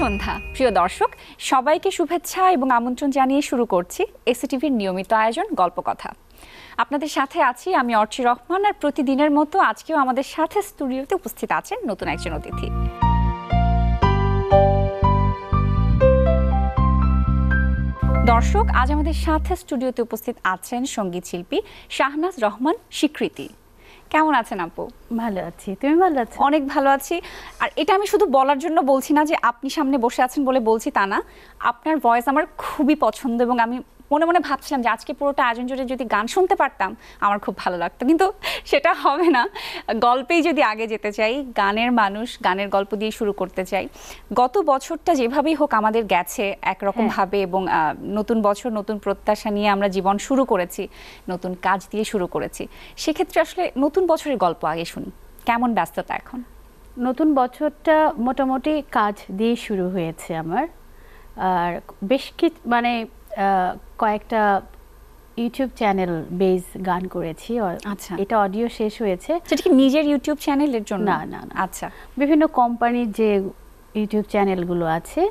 সন্ধ্যা প্রিয় দর্শক সবাইকে শুভেচ্ছা এবং আমন্ত্রণ জানিয়ে শুরু করছি এসিটিভির নিয়মিত আয়োজন গল্প কথা আপনাদের সাথে আছি আমি অর্চি রহমান আর প্রতিদিনের মতো আজকেও আমাদের সাথে স্টুডিওতে উপস্থিত আছেন নতুন একজন অতিথি দর্শক আজ আমাদের সাথে স্টুডিওতে উপস্থিত আছেন সঙ্গীত শিল্পী শাহনাজ রহমান স্বীকৃতি কেমন আছেন আপু ভালো আছি তুমি ভালো আছো অনেক ভালো আছি আর এটা আমি শুধু বলার জন্য বলছি না যে আপনি সামনে বসে আছেন বলে বলছি তা না আপনার ভয়েস আমার খুবই পছন্দ এবং আমি মনে মনে ভাবছিলাম যে আজকে পুরোটা আয়োজন জুড়ে যদি গান শুনতে পারতাম আমার খুব ভালো লাগতো কিন্তু সেটা হবে না গল্পেই যদি আগে যেতে চাই গানের মানুষ গানের গল্প দিয়ে শুরু করতে চাই গত বছরটা যেভাবেই হোক আমাদের গেছে একরকমভাবে হ্যাঁ। এবং নতুন বছর নতুন প্রত্যাশা নিয়ে আমরা জীবন শুরু করেছি নতুন কাজ দিয়ে শুরু করেছি সেক্ষেত্রে আসলে নতুন বছরের গল্প আগে শুনি কেমন ব্যস্ততা এখন নতুন বছরটা মোটামুটি কাজ দিয়ে শুরু হয়েছে আমার আর বেশ কি মানে কয়েকটা ইউটিউব চ্যানেল বেস গান করেছি আচ্ছা এটা অডিও শেষ হয়েছে সেটা কি নিজের ইউটিউব চ্যানেলের জন্য না না আচ্ছা বিভিন্ন কোম্পানির যে ইউটিউব চ্যানেলগুলো আছে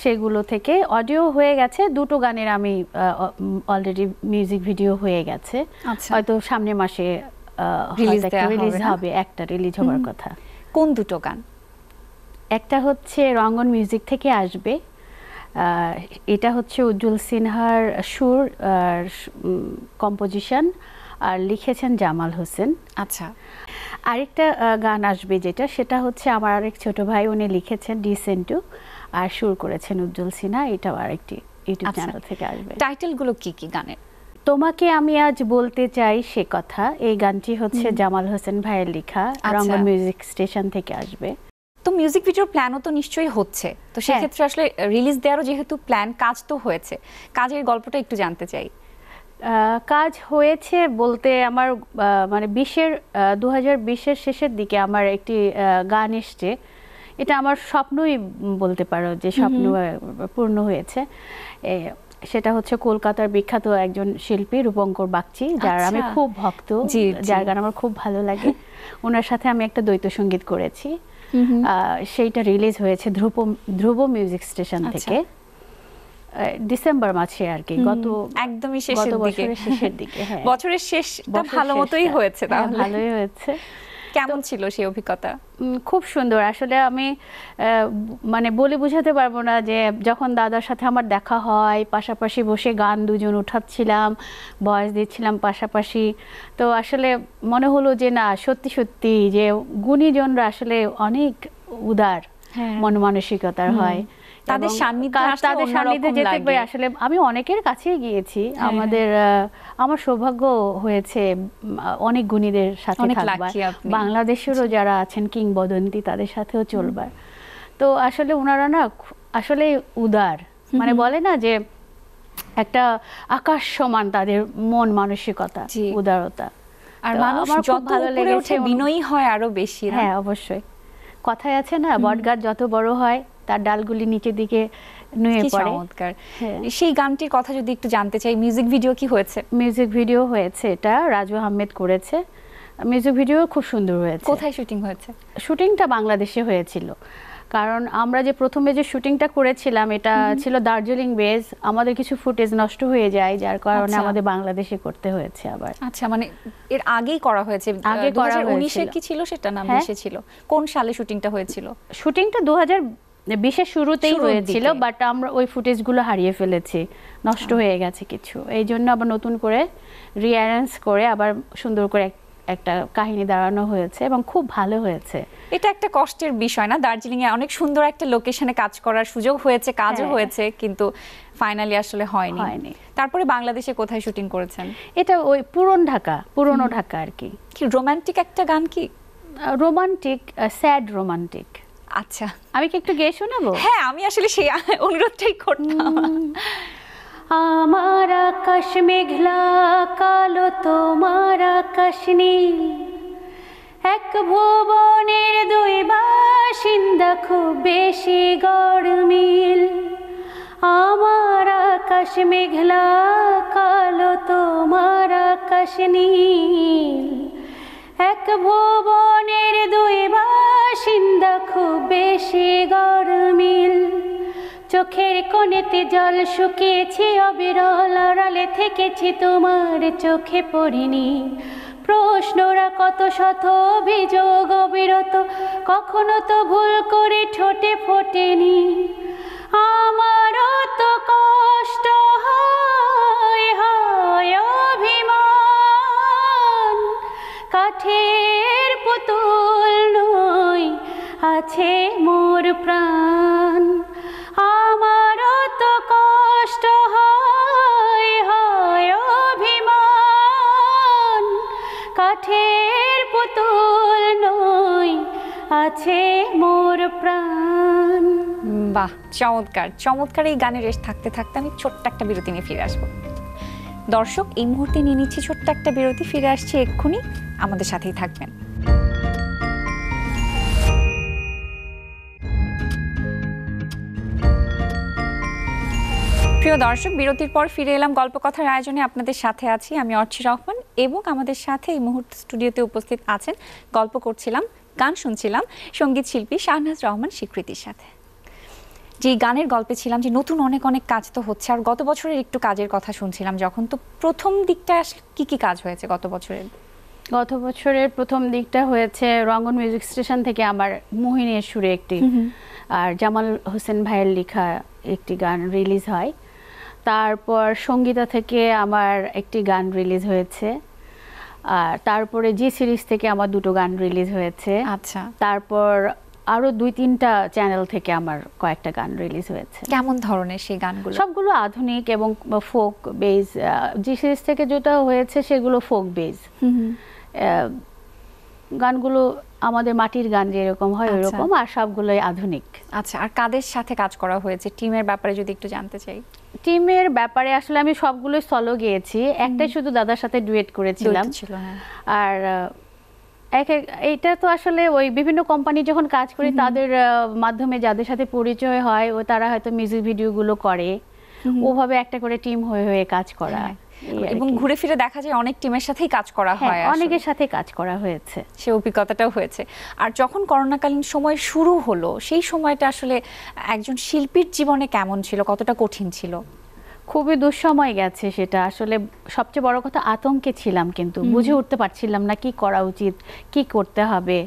সেগুলো থেকে অডিও হয়ে গেছে দুটো গানের আমি অলরেডি মিউজিক ভিডিও হয়ে গেছে আচ্ছা। হয়তো সামনে মাসে রিলিজ হবে একটা রিলিজ হওয়ার কথা কোন দুটো গান একটা হচ্ছে রঙ্গন মিউজিক থেকে আসবে এটা হচ্ছে উজ্জ্বল সিনহার সুর আর কম্পোজিশন আর লিখেছেন জামাল হোসেন আচ্ছা আরেকটা গান আসবে যেটা সেটা হচ্ছে আমার আরেক ছোট ভাই উনি লিখেছেন ডিসেন্টু আর সুর করেছেন উজ্জ্বল সিনহা এটাও আরেকটি ইউটিউব চ্যানেল থেকে আসবে টাইটেলগুলো কি কি গানের তোমাকে আমি আজ বলতে চাই সে কথা এই গানটি হচ্ছে জামাল হোসেন ভাইয়ের লেখা রঙ্গ মিউজিক স্টেশন থেকে আসবে তো মিউজিক ভিডিওর প্ল্যানও তো নিশ্চয়ই হচ্ছে তো হ্যাঁ। সেক্ষেত্রে আসলে রিলিজ দেওয়ারও যেহেতু প্ল্যান কাজ তো হয়েছে কাজের গল্পটা একটু জানতে চাই কাজ হয়েছে বলতে আমার মানে বিশের দু হাজার বিশের শেষের দিকে আমার একটি গান এসছে এটা আমার স্বপ্নই বলতে পারো যে স্বপ্ন পূর্ণ হয়েছে সেটা হচ্ছে কলকাতার বিখ্যাত একজন শিল্পী রূপঙ্কর বাগচি যার আচ্ছা। আমি খুব ভক্ত যার গান আমার খুব ভালো লাগে ওনার সাথে আমি একটা দ্বৈত সঙ্গীত করেছি Mm-hmm. সেইটা রিলিজ হয়েছে ধ্রুব ধ্রুব মিউজিক স্টেশন আচ্ছা। থেকে ডিসেম্বর মাসে আর কি গত একদমই শেষের দিকে শেষের দিকে বছরের শেষ হ্যাঁ। ভালো মতোই হয়েছে হ্যাঁ, ভালোই হয়েছে কেমন ছিল সেই অভিজ্ঞতা খুব সুন্দর আসলে আমি মানে বলে বুঝাতে পারবো না যে যখন দাদার সাথে আমার দেখা হয় পাশাপাশি বসে গান দুজন উঠাচ্ছিলাম বয়স দিচ্ছিলাম পাশাপাশি তো আসলে মনে হলো যে না সত্যি সত্যি যে গুণীজনরা আসলে অনেক উদার হ্যাঁ। মন মানসিকতার হয় তাদের সান্নিধ্যে তাদের সান্নিধ্যে যেতে পারি আসলে আমি অনেকের কাছেই গিয়েছি হ্যাঁ। আমাদের আমার সৌভাগ্য হয়েছে অনেক গুণীদের সাথে থাকবার বাংলাদেশেরও যারা আছেন কিংবদন্তি তাদের সাথেও চলবার তো আসলে ওনারা না আসলে উদার মানে বলে না যে একটা আকাশ সমান তাদের মন মানসিকতা উদারতা আর মানুষ যত ভালো লেগেছে বিনয়ী হয় আরো বেশি হ্যাঁ অবশ্যই কথায় আছে না বটগাছ যত বড় হয় তার ডালগুলি নিচের দিকে নুয়ে পড়ে চমৎকার হ্যাঁ। সেই গানটির কথা যদি একটু জানতে চাই মিউজিক ভিডিও কি হয়েছে মিউজিক ভিডিও হয়েছে এটা রাজু আহমেদ করেছে মিউজিক ভিডিও খুব সুন্দর হয়েছে কোথায় শুটিং হয়েছে শুটিংটা বাংলাদেশে হয়েছিল কারণ আমরা যে প্রথমে যে শুটিংটা করেছিলাম এটা ছিল দার্জিলিং বেস আমাদের কিছু ফুটেজ নষ্ট হয়ে যায় যার কারণে আচ্ছা। আমাদের বাংলাদেশে করতে হয়েছে আবার আচ্ছা মানে এর আগেই করা হয়েছে আগে করা 2019 এ কি ছিল সেটা নাম হ্যাঁ। এসেছিল কোন সালে শুটিংটা হয়েছিল শুটিংটা 2000 বিশেষ শুরুতেই হয়েছিল বাট আমরা ওই ফুটেজগুলো হারিয়ে ফেলেছি নষ্ট হ্যাঁ। হয়ে গেছে কিছু এই জন্য আবার নতুন করে রিয়ারেন্স করে আবার সুন্দর করে একটা কাহিনী দাঁড়ানো হয়েছে এবং খুব ভালো হয়েছে এটা একটা কষ্টের বিষয় না দার্জিলিং এ অনেক সুন্দর একটা লোকেশনে কাজ করার সুযোগ হয়েছে কাজও হ্যাঁ। হয়েছে কিন্তু ফাইনালি আসলে হয়নি হয়নি তারপরে বাংলাদেশে কোথায় শুটিং করেছেন এটা ওই পুরন ঢাকা পুরনো ঢাকা আর কি কি রোমান্টিক একটা গান কি রোমান্টিক স্যাড রোমান্টিক আচ্ছা আমি কি একটু গিয়ে শোনাবো হ্যাঁ আমি আসলে সেই অনুরোধটাই করতাম আমার আকাশ মেঘলা কালো তোমার আকাশ নীল এক ভুবনের দুই বাসিন্দা খুব বেশি মিল আমার আকাশ মেঘলা কালো তোমার আকাশ নীল এক ভুবনের দুই বা বাসিন্দা খুব বেশি গরমিল চোখের কোণেতে জল শুকিয়েছি অবিরল আড়ালে থেকেছি তোমার চোখে পড়িনি প্রশ্নরা কত শত অভিযোগ অবিরত কখনো তো ভুল করে ঠোঁটে ফোটেনি আমারও তো কষ্ট হয় হয় অভিমান কাঠের পুতুল নয় আছে মোর প্রাণ আমার তো কষ্ট হয় হয় অভিমান কাঠের পুতুল নই আছে মোর প্রাণ বাহ চমৎকার চমৎকার এই গানের রেশ থাকতে থাকতে আমি ছোট্ট একটা বিরতি নিয়ে ফিরে আসবো দর্শক এই মুহূর্তে নিয়ে নিচ্ছি ছোট্ট একটা বিরতি ফিরে আসছি এক্ষুনি আমাদের সাথেই থাকবেন প্রিয় দর্শক বিরতির পর ফিরে এলাম গল্প কথার আয়োজনে আপনাদের সাথে আছি আমি অর্চি রহমান এবং আমাদের সাথে এই মুহূর্তে স্টুডিওতে উপস্থিত আছেন গল্প করছিলাম গান শুনছিলাম সঙ্গীত শিল্পী শাহনাজ রহমান স্বীকৃতির সাথে যে গানের গল্পে ছিলাম যে নতুন অনেক অনেক কাজ তো হচ্ছে আর গত বছরের একটু কাজের কথা শুনছিলাম যখন তো প্রথম দিকটা কি কি কাজ হয়েছে গত বছরের গত বছরের প্রথম দিকটা হয়েছে রঙ্গন মিউজিক স্টেশন থেকে আমার মোহিনীর সুরে একটি আর জামাল হোসেন ভাইয়ের লেখা একটি গান রিলিজ হয় তারপর সঙ্গীতা থেকে আমার একটি গান রিলিজ হয়েছে আর তারপরে জি সিরিজ থেকে আমার দুটো গান রিলিজ হয়েছে আচ্ছা তারপর আরো দুই তিনটা চ্যানেল থেকে আমার কয়েকটা গান রিলিজ হয়েছে কেমন ধরনের সেই গানগুলো সবগুলো আধুনিক এবং ফোক বেজ জি সিরিজ থেকে যেটা হয়েছে সেগুলো ফোক বেজ গানগুলো আমাদের মাটির গান যেরকম হয় আচ্ছা। ওরকম আর সবগুলোই আধুনিক আচ্ছা আর কাদের সাথে কাজ করা হয়েছে টিমের ব্যাপারে যদি একটু জানতে চাই টিমের ব্যাপারে আসলে আমি সবগুলোই সলো গিয়েছি একটাই শুধু দাদার সাথে ডুয়েট করেছিলাম হ্যাঁ। আর এক এটা তো আসলে ওই বিভিন্ন কোম্পানি যখন কাজ করি তাদের মাধ্যমে যাদের সাথে পরিচয় হয় ও তারা হয়তো মিউজিক ভিডিওগুলো করে ওভাবে একটা করে টিম হয়ে হয়ে কাজ করা হ্যাঁ। এবং ঘুরে ফিরে দেখা যায় অনেক টিমের সাথেই কাজ করা হ্যাঁ, হয় অনেকের সাথে কাজ করা হয়েছে সে অভিজ্ঞতাটাও হয়েছে আর যখন করোনাকালীন সময় শুরু হলো সেই সময়টা আসলে একজন শিল্পীর জীবনে কেমন ছিল কতটা কঠিন ছিল খুবই দুঃসময় গেছে সেটা আসলে সবচেয়ে বড় কথা আতঙ্কে ছিলাম কিন্তু বুঝে উঠতে পারছিলাম না কি করা উচিত কি করতে হবে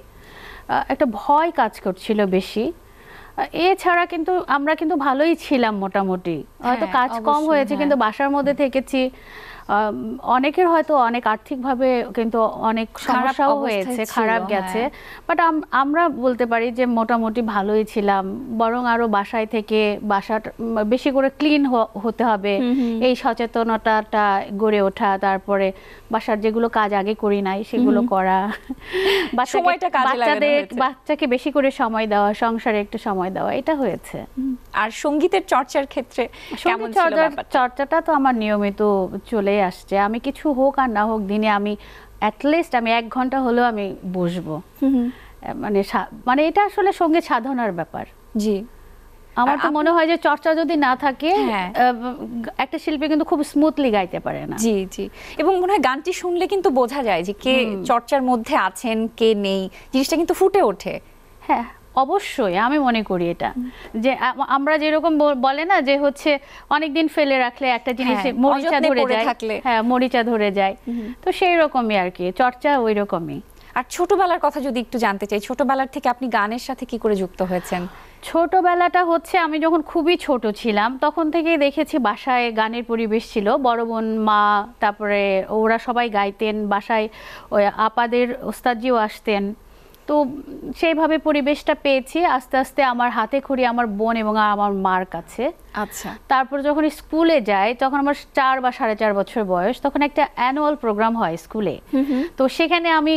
একটা ভয় কাজ করছিল বেশি এছাড়া কিন্তু আমরা কিন্তু ভালোই ছিলাম মোটামুটি হয়তো হ্যাঁ, কাজ কম হয়েছে কিন্তু হ্যাঁ। বাসার মধ্যে থেকেছি অনেকের হয়তো অনেক আর্থিকভাবে কিন্তু অনেক সমস্যাও হয়েছে খারাপ হ্যাঁ। গেছে বাট আমরা বলতে পারি যে মোটামুটি ভালোই ছিলাম বরং আরো বাসায় থেকে বাসা বেশি করে ক্লিন হতে হবে এই সচেতনতাটা গড়ে ওঠা তারপরে বাসার যেগুলো কাজ আগে করি নাই সেগুলো করা বাচ্চাদের বাচ্চাকে বেশি করে সময় দেওয়া সংসারে একটু সময় দেওয়া এটা হয়েছে আর সঙ্গীতের চর্চার ক্ষেত্রে চর্চাটা তো আমার নিয়মিত চলে চলে আসছে আমি কিছু হোক আর না হোক দিনে আমি অ্যাটলিস্ট আমি এক ঘন্টা হলেও আমি বসব মানে মানে এটা আসলে সঙ্গে সাধনার ব্যাপার জি আমার তো মনে হয় যে চর্চা যদি না থাকে হ্যাঁ। একটা শিল্পী কিন্তু খুব স্মুথলি গাইতে পারে না জি জি এবং মনে হয় গানটি শুনলে কিন্তু বোঝা যায় যে কে চর্চার মধ্যে আছেন কে নেই জিনিসটা কিন্তু ফুটে ওঠে হ্যাঁ অবশ্যই আমি মনে করি এটা যে আমরা যেরকম বলে না যে হচ্ছে অনেকদিন ফেলে রাখলে একটা হ্যাঁ, জিনিস মরিচা ধরে যায় হ্যাঁ মরিচা ধরে যায় তো সেই রকমই আর কি চর্চা ওই রকমই আর ছোটবেলার কথা যদি একটু জানতে চাই ছোটবেলার থেকে আপনি গানের সাথে কি করে যুক্ত হয়েছেন ছোটবেলাটা হচ্ছে আমি যখন খুবই ছোট ছিলাম তখন থেকেই দেখেছি বাসায় গানের পরিবেশ ছিল বড় বোন মা তারপরে ওরা সবাই গাইতেন বাসায় ওই আপাদের ওস্তাদজিও আসতেন তো সেইভাবে পরিবেশটা পেয়েছি আস্তে আস্তে আমার হাতে খড়ি আমার বোন এবং আমার মার কাছে আচ্ছা তারপর যখন স্কুলে যাই তখন আমার চার বা সাড়ে চার বছর বয়স তখন একটা অ্যানুয়াল প্রোগ্রাম হয় স্কুলে তো সেখানে আমি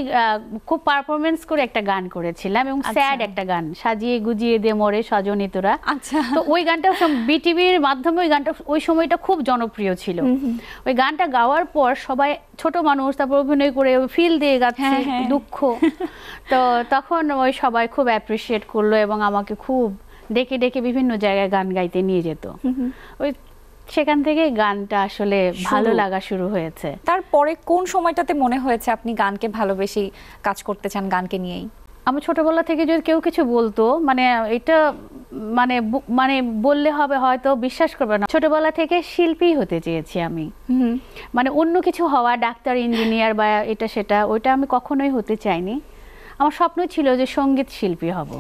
খুব পারফরমেন্স করে একটা গান করেছিলাম এবং স্যাড আচ্ছা। একটা গান সাজিয়ে গুজিয়ে দে মরে স্বজনী তোরা আচ্ছা তো ওই গানটা বিটিভির মাধ্যমে ওই গানটা ওই সময়টা খুব জনপ্রিয় ছিল ওই গানটা গাওয়ার পর সবাই ছোট মানুষ তারপর অভিনয় করে ফিল দিয়ে গাচ্ছে হ্যাঁ, হ্যাঁ। দুঃখ তো তখন ওই সবাই খুব অ্যাপ্রিসিয়েট করলো এবং আমাকে খুব ডেকে ডেকে বিভিন্ন জায়গায় গান গাইতে নিয়ে যেত ওই সেখান থেকে গানটা আসলে ভালো লাগা শুরু হয়েছে তারপরে কোন সময়টাতে মনে হয়েছে আপনি গানকে ভালোবেসে কাজ করতে চান গানকে নিয়েই আমার ছোটবেলা থেকে যদি কেউ কিছু বলতো মানে এটা মানে মানে বললে হবে হয়তো বিশ্বাস করবে না ছোটবেলা থেকে শিল্পী হতে চেয়েছি আমি মানে অন্য কিছু হওয়া ডাক্তার ইঞ্জিনিয়ার বা এটা সেটা ওইটা আমি কখনোই হতে চাইনি আমার স্বপ্ন ছিল যে সঙ্গীত শিল্পী হব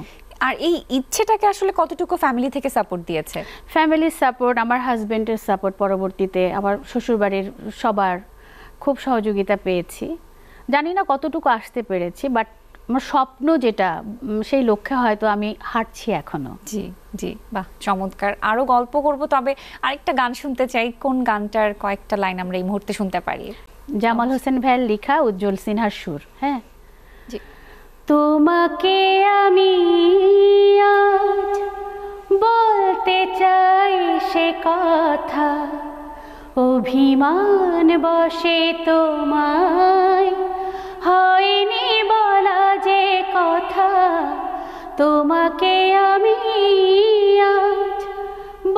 আর এই ইচ্ছেটাকে আসলে কতটুকু ফ্যামিলি থেকে সাপোর্ট দিয়েছে ফ্যামিলির সাপোর্ট আমার হাজব্যান্ডের সাপোর্ট পরবর্তীতে আমার শ্বশুরবাড়ির সবার খুব সহযোগিতা পেয়েছি জানি না কতটুকু আসতে পেরেছি বাট আমার স্বপ্ন যেটা সেই লক্ষ্যে হয়তো আমি হাঁটছি এখনো জি জি বাহ চমৎকার আরো গল্প করব তবে আরেকটা গান শুনতে চাই কোন গানটার কয়েকটা লাইন আমরা এই মুহূর্তে শুনতে পারি জামাল হোসেন ভ্যাল লেখা উজ্জ্বল সিনহার সুর হ্যাঁ জি তোমাকে আমি আজ বলতে চাই সে কথা অভিমান বসে তোমায় হয়নি বলা যে কথা তোমাকে আমি আজ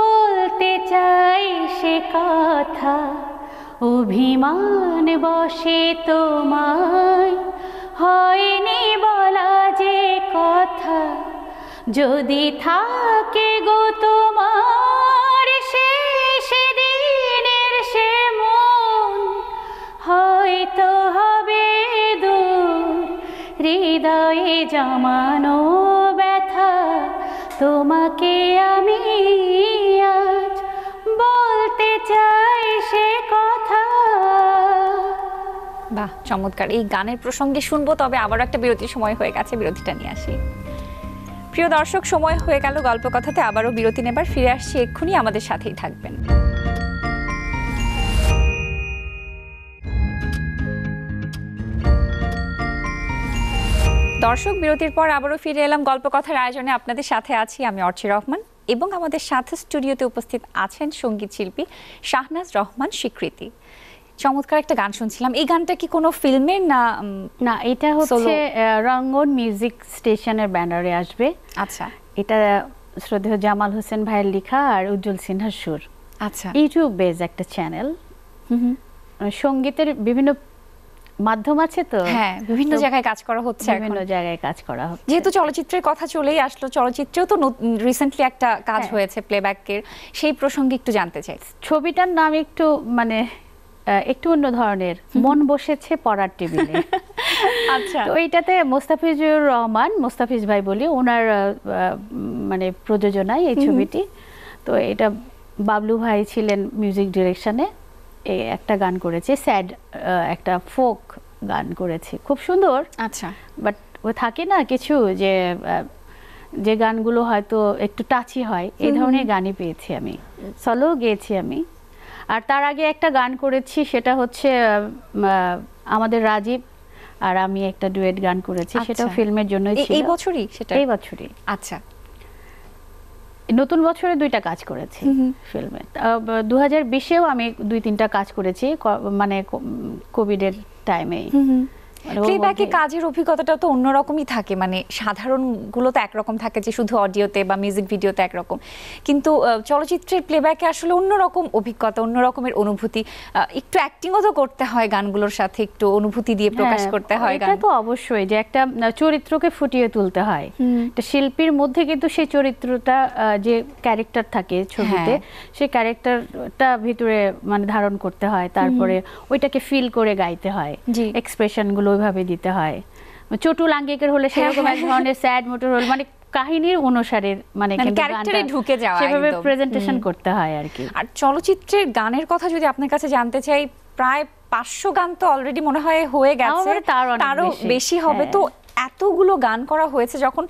বলতে চাই সে কথা অভিমান বসে তোমায় হয়নি বলা যে কথা যদি থাকে গো তোমার শেষে দিনের সে মন হয়তো হবে দূর হৃদয়ে জমানো ব্যথা তোমাকে আমি বাহ চমৎকার এই গানের প্রসঙ্গে শুনবো তবে আবার একটা বিরতির সময় হয়ে গেছে বিরতিটা নিয়ে আসি প্রিয় দর্শক সময় হয়ে গেল গল্প কথাতে আবারও বিরতি নেবার ফিরে আসছি এক্ষুনি আমাদের সাথেই থাকবেন দর্শক বিরতির পর আবারও ফিরে এলাম গল্প কথার আয়োজনে আপনাদের সাথে আছি আমি অর্চি রহমান এবং আমাদের সাথে স্টুডিওতে উপস্থিত আছেন সঙ্গীত শিল্পী শাহনাজ রহমান স্বীকৃতি চমৎকার একটা গান শুনছিলাম এই গানটা কি কোনো ফিল্মের না না এটা হচ্ছে রঙ্গন মিউজিক স্টেশনের ব্যানারে আসবে আচ্ছা এটা শ্রদ্ধেয় জামাল হোসেন ভাইয়ের লেখা আর উজ্জ্বল সিনহার সুর আচ্ছা ইউটিউব বেজ একটা চ্যানেল সঙ্গীতের বিভিন্ন মাধ্যম আছে তো হ্যাঁ বিভিন্ন জায়গায় কাজ করা হচ্ছে বিভিন্ন জায়গায় কাজ করা হচ্ছে যেহেতু চলচ্চিত্রের কথা চলেই আসলো চলচ্চিত্রেও তো রিসেন্টলি একটা কাজ হ্যাঁ। হয়েছে প্লেব্যাকের সেই প্রসঙ্গে একটু জানতে চাই ছবিটার নাম একটু মানে একটু অন্য ধরনের মন বসেছে পড়ার টেবিলে আচ্ছা তো এইটাতে মোস্তাফিজুর রহমান মোস্তাফিজ ভাই বলি ওনার মানে প্রযোজনায় এই ছবিটি তো এটা বাবলু ভাই ছিলেন মিউজিক ডিরেকশনে একটা গান করেছে স্যাড একটা ফোক গান করেছে খুব সুন্দর আচ্ছা বাট ও থাকে না কিছু যে যে গানগুলো হয়তো একটু টাচি হয় এই ধরনের গানই পেয়েছি আমি সলো গেয়েছি আমি আর তার আগে একটা গান করেছি সেটা হচ্ছে আমাদের রাজীব আর আমি একটা ডুয়েট গান করেছি আচ্ছা। সেটা ফিল্মের জন্য এই বছরই সেটা এই বছরই আচ্ছা নতুন বছরে দুইটা কাজ করেছি ফিল্মে দু হাজার বিশেও আমি দুই তিনটা কাজ করেছি মানে কোভিডের টাইমেই প্লেব্যাকে মানে কাজের অভিজ্ঞতাটা তো অন্যরকমই থাকে মানে সাধারণগুলো তো একরকম থাকে যে শুধু অডিওতে বা মিউজিক ভিডিওতে একরকম কিন্তু চলচ্চিত্রের প্লেব্যাকে আসলে অন্যরকম অভিজ্ঞতা অন্যরকমের অনুভূতি একটু অ্যাক্টিংও তো করতে হয় গানগুলোর সাথে একটু অনুভূতি দিয়ে প্রকাশ হ্যাঁ, করতে হয় এটা তো অবশ্যই যে একটা চরিত্রকে ফুটিয়ে তুলতে হয় শিল্পীর মধ্যে কিন্তু সেই চরিত্রটা যে ক্যারেক্টার থাকে ছবিতে হ্যাঁ। সেই ক্যারেক্টারটা ভিতরে মানে ধারণ করতে হয় তারপরে ওইটাকে ফিল করে গাইতে হয় এক্সপ্রেশনগুলো ওইভাবে দিতে হয় মানে চটু লাঙ্গিকের হলে সেরকম এক হ্যাঁ। ধরনের স্যাড মোটর হল মানে কাহিনীর অনুসারে মানে, মানে ক্যারেক্টারে ঢুকে যাওয়া সেভাবে প্রেজেন্টেশন করতে হয় আর কি আর চলচ্চিত্রের গানের কথা যদি আপনার কাছে জানতে চাই প্রায় পাঁচশো গান তো অলরেডি মনে হয় হয়ে গেছে তারও বেশি হবে হ্যাঁ। তো এতগুলো গান করা হয়েছে যখন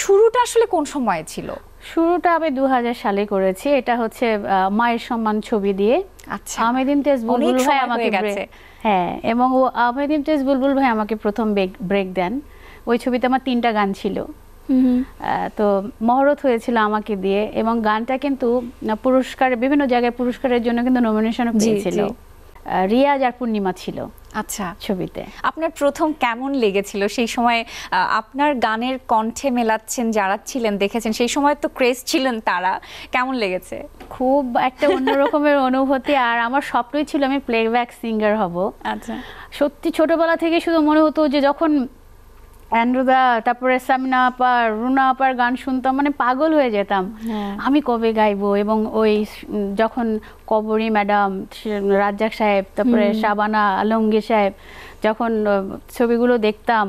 শুরুটা আসলে কোন সময়ে ছিল শুরুটা আমি দু সালে করেছি এটা হচ্ছে মায়ের সম্মান ছবি দিয়ে আচ্ছা আমেদিন তেজ বুলবুল ভাই আমাকে গেছে হ্যাঁ এবং ও আবেদ ইমতিয়াজ বুলবুল ভাই আমাকে প্রথম ব্রেক দেন ওই ছবিতে আমার তিনটা গান ছিল তো মহরত হয়েছিল আমাকে দিয়ে এবং গানটা কিন্তু পুরস্কার বিভিন্ন জায়গায় পুরস্কারের জন্য কিন্তু নমিনেশন পেয়েছিল রিয়াজ আর পূর্ণিমা ছিল আচ্ছা ছবিতে আপনার প্রথম কেমন লেগেছিল সেই সময় আপনার গানের কণ্ঠে মেলাচ্ছেন যারা ছিলেন দেখেছেন সেই সময় তো ক্রেজ ছিলেন তারা কেমন লেগেছে খুব একটা অন্যরকমের অনুভূতি আর আমার স্বপ্নই ছিল আমি প্লেব্যাক সিঙ্গার হব আচ্ছা সত্যি ছোটবেলা থেকে শুধু মনে হতো যে যখন অ্যান্ড্রুদা তারপরে সামিনা আপার রুনা আপার গান শুনতাম মানে পাগল হয়ে যেতাম হ্যাঁ। আমি কবে গাইবো এবং ওই যখন কবরি ম্যাডাম রাজ্জাক সাহেব তারপরে শাবানা আলমগীর সাহেব যখন ছবিগুলো দেখতাম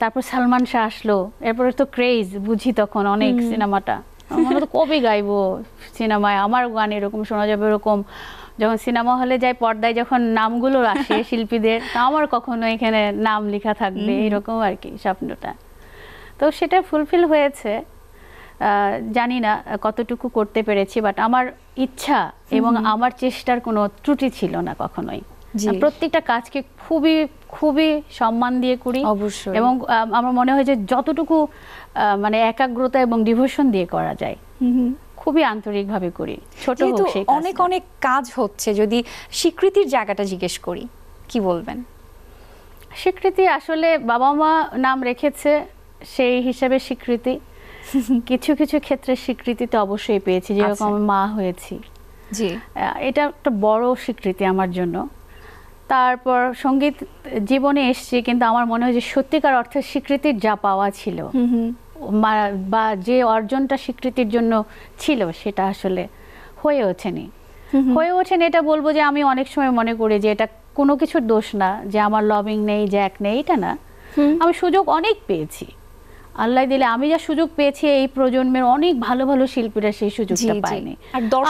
তারপর সালমান শাহ আসলো এরপরে তো ক্রেজ বুঝি তখন অনেক সিনেমাটা আমার তো কবে গাইবো সিনেমায় আমার গান এরকম শোনা যাবে এরকম যখন সিনেমা হলে যাই পর্দায় যখন নামগুলো আসে শিল্পীদের আমার কখনো এখানে নাম লেখা থাকবে এরকম আর কি স্বপ্নটা তো সেটা ফুলফিল হয়েছে জানি না কতটুকু করতে পেরেছি বাট আমার ইচ্ছা এবং আমার চেষ্টার কোনো ত্রুটি ছিল না কখনোই প্রত্যেকটা কাজকে খুবই খুবই সম্মান দিয়ে করি অবশ্যই এবং আমার মনে হয় যে যতটুকু মানে একাগ্রতা এবং ডিভোশন দিয়ে করা যায় খুবই আন্তরিকভাবে করি ছোট অনেক অনেক কাজ হচ্ছে যদি স্বীকৃতির জায়গাটা জিজ্ঞেস করি কি বলবেন স্বীকৃতি আসলে বাবা মা নাম রেখেছে সেই হিসাবে স্বীকৃতি কিছু কিছু ক্ষেত্রে স্বীকৃতি তো অবশ্যই পেয়েছি যেরকম আচ্ছা। আমি মা হয়েছি জি এটা একটা বড় স্বীকৃতি আমার জন্য তারপর সঙ্গীত জীবনে এসছি কিন্তু আমার মনে হয় যে সত্যিকার অর্থে স্বীকৃতির যা পাওয়া ছিল বা যে অর্জনটা স্বীকৃতির জন্য ছিল সেটা আসলে হয়ে ওঠেনি হয়ে ওঠেন এটা বলবো যে আমি অনেক সময় মনে করি যে এটা কোনো কিছুর দোষ না যে আমার লবিং নেই জ্যাক নেই এটা না আমি সুযোগ অনেক পেয়েছি আল্লাহ দিলে আমি যা সুযোগ পেয়েছি এই প্রজন্মের অনেক ভালো ভালো শিল্পীরা সেই সুযোগটা পায়নি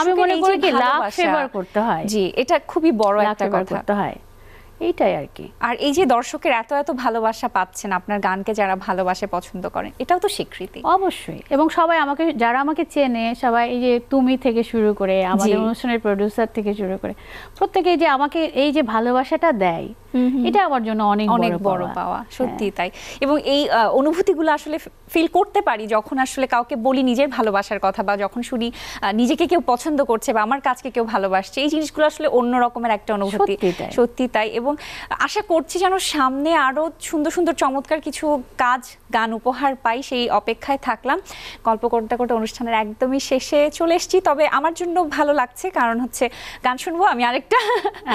আমি মনে করি কি লাভ ফেভার করতে হয় জি এটা খুবই বড় একটা কথা করতে হয় এইটাই আর কি আর এই যে দর্শকের এত এত ভালোবাসা পাচ্ছেন আপনার গানকে যারা ভালোবাসে পছন্দ করেন এটাও তো স্বীকৃতি অবশ্যই এবং সবাই আমাকে যারা আমাকে চেনে সবাই এই যে তুমি থেকে শুরু করে আমাদের অনুষ্ঠানের প্রডিউসার থেকে শুরু করে প্রত্যেকে যে আমাকে এই যে ভালোবাসাটা দেয় এটা আমার জন্য অনেক অনেক বড় পাওয়া হ্যাঁ। সত্যি তাই এবং এই অনুভূতিগুলো আসলে ফিল করতে পারি যখন আসলে কাউকে বলি নিজের ভালোবাসার কথা বা যখন শুনি নিজেকে কেউ পছন্দ করছে বা আমার কাজকে কেউ ভালোবাসছে এই জিনিসগুলো আসলে অন্য রকমের একটা অনুভূতি সত্যি তাই এবং আশা করছি যেন সামনে আরো সুন্দর সুন্দর চমৎকার কিছু কাজ গান উপহার পাই সেই অপেক্ষায় থাকলাম গল্প করতে করতে অনুষ্ঠানের একদমই শেষে চলে এসেছি তবে আমার জন্য ভালো লাগছে কারণ হচ্ছে গান শুনবো আমি আরেকটা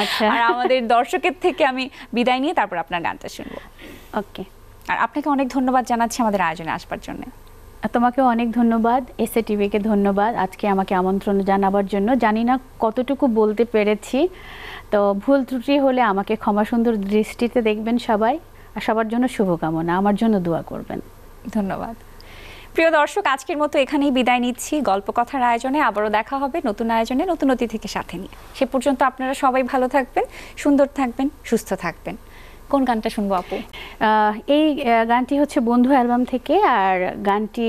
আচ্ছা। আর আমাদের দর্শকের থেকে আমি বিদায় নিয়ে তারপর আপনার গানটা শুনবো ওকে আর আপনাকে অনেক ধন্যবাদ জানাচ্ছি আমাদের আয়োজনে আসবার জন্য তোমাকে অনেক ধন্যবাদ এসএ টিভিকে ধন্যবাদ আজকে আমাকে আমন্ত্রণ জানাবার জন্য জানি না কতটুকু বলতে পেরেছি তো ভুল ত্রুটি হলে আমাকে ক্ষমা সুন্দর দৃষ্টিতে দেখবেন সবাই আর সবার জন্য শুভকামনা আমার জন্য দোয়া করবেন ধন্যবাদ প্রিয় দর্শক আজকের মতো এখানেই বিদায় নিচ্ছি গল্প কথার আয়োজনে আবারও দেখা হবে নতুন আয়োজনে নতুন অতিথিকে সাথে নিয়ে সে পর্যন্ত আপনারা সবাই ভালো থাকবেন সুন্দর থাকবেন সুস্থ থাকবেন কোন গানটা শুনবো আপু এই গানটি হচ্ছে বন্ধু অ্যালবাম থেকে আর গানটি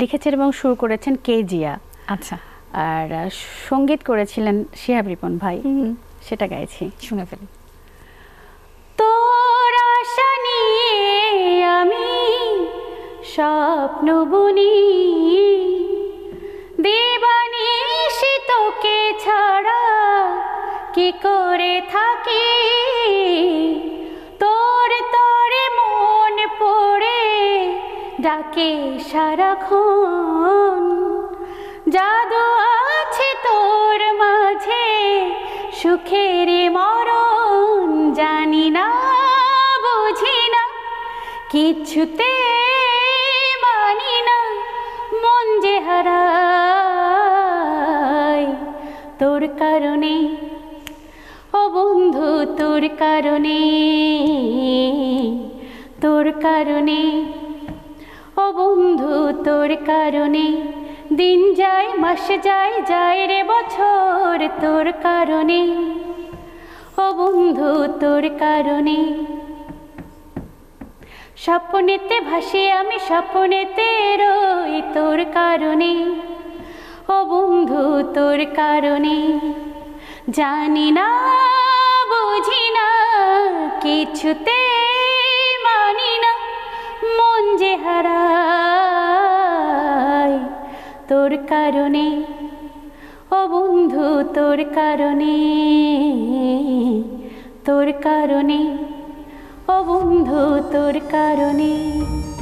লিখেছেন এবং শুরু করেছেন কে জিয়া আচ্ছা আর সঙ্গীত করেছিলেন শিহাব রিপন ভাই সেটা গাইছি শুনে ফেলি তোর আশা নিয়ে আমি স্বপ্ন বুনি দেবানিশি তোকে ছাড়া কি করে থাকি তোর তোরে মন পড়ে ডাকে সারাক্ষণ জাদু আছে তোর মাঝে সুখের মরণ জানি না বুঝি না কিছুতে কারণে ও বন্ধু তোর কারণে তোর কারণে ও বন্ধু তোর কারণে দিন যায় মাস যায় যায় রে বছর তোর কারণে ও বন্ধু তোর কারণে স্বপ্নেতে ভাসি আমি স্বপ্নেতে রই তোর কারণে ও বন্ধু তোর কারণে জানি না বুঝি না কিছুতে মানি না মন যে হারাই তোর কারণে ও বন্ধু তোর কারণে তোর কারণে ও বন্ধু তোর কারণে